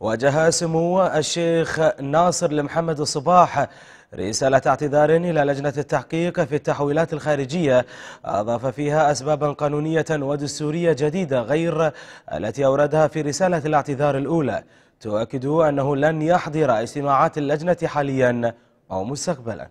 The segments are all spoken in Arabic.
واجه سمو الشيخ ناصر لمحمد الصباح رسالة اعتذار إلى لجنة التحقيق في التحويلات الخارجية أضاف فيها أسبابا قانونية ودستورية جديدة غير التي أوردها في رسالة الاعتذار الأولى تؤكد أنه لن يحضر اجتماعات اللجنة حاليا أو مستقبلا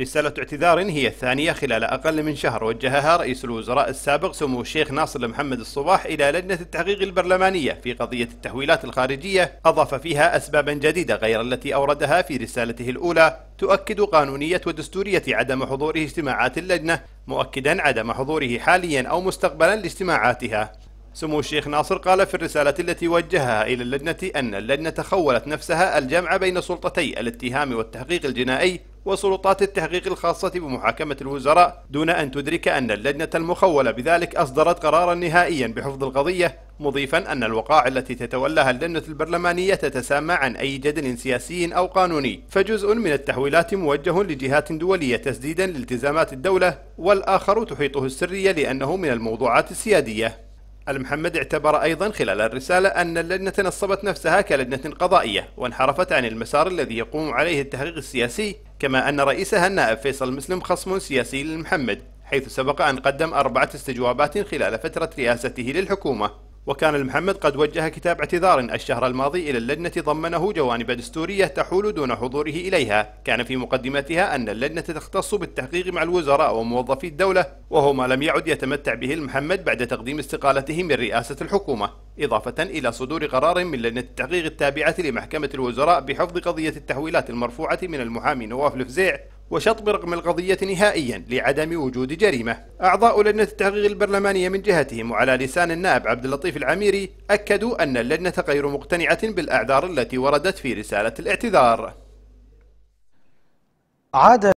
رسالة اعتذار هي الثانية خلال أقل من شهر وجهها رئيس الوزراء السابق سمو الشيخ ناصر محمد الصباح إلى لجنة التحقيق البرلمانية في قضية التحويلات الخارجية أضاف فيها أسبابا جديدة غير التي أوردها في رسالته الأولى تؤكد قانونية ودستورية عدم حضوره اجتماعات اللجنة مؤكدا عدم حضوره حاليا أو مستقبلا لاجتماعاتها سمو الشيخ ناصر قال في الرسالة التي وجهها إلى اللجنة أن اللجنة خولت نفسها الجمع بين سلطتي الاتهام والتحقيق الجنائي وسلطات التحقيق الخاصة بمحاكمة الوزراء دون أن تدرك أن اللجنة المخولة بذلك أصدرت قرارا نهائيا بحفظ القضية مضيفا أن الوقائع التي تتولاها اللجنة البرلمانية تتسامى عن أي جدل سياسي أو قانوني فجزء من التحويلات موجه لجهات دولية تسديدا لالتزامات الدولة والآخر تحيطه السرية لأنه من الموضوعات السيادية المحمد اعتبر أيضا خلال الرسالة أن اللجنة نصبت نفسها كلجنة قضائية وانحرفت عن المسار الذي يقوم عليه التحقيق السياسي كما أن رئيسها النائب فيصل مسلم خصم سياسي للمحمد حيث سبق أن قدم أربعة استجوابات خلال فترة رئاسته للحكومة وكان المحمد قد وجه كتاب اعتذار الشهر الماضي إلى اللجنة ضمنه جوانب دستورية تحول دون حضوره إليها كان في مقدمتها أن اللجنة تختص بالتحقيق مع الوزراء وموظفي الدولة وهو ما لم يعد يتمتع به المحمد بعد تقديم استقالته من رئاسة الحكومة إضافة إلى صدور قرار من لجنة التحقيق التابعة لمحكمة الوزراء بحفظ قضية التحويلات المرفوعة من المحامي نواف الفزيع وشطب رقم القضية نهائيا لعدم وجود جريمة أعضاء لجنة التحقيق البرلمانية من جهتهم وعلى لسان النائب عبد اللطيف العميري أكدوا أن اللجنة غير مقتنعة بالأعذار التي وردت في رسالة الاعتذار عاد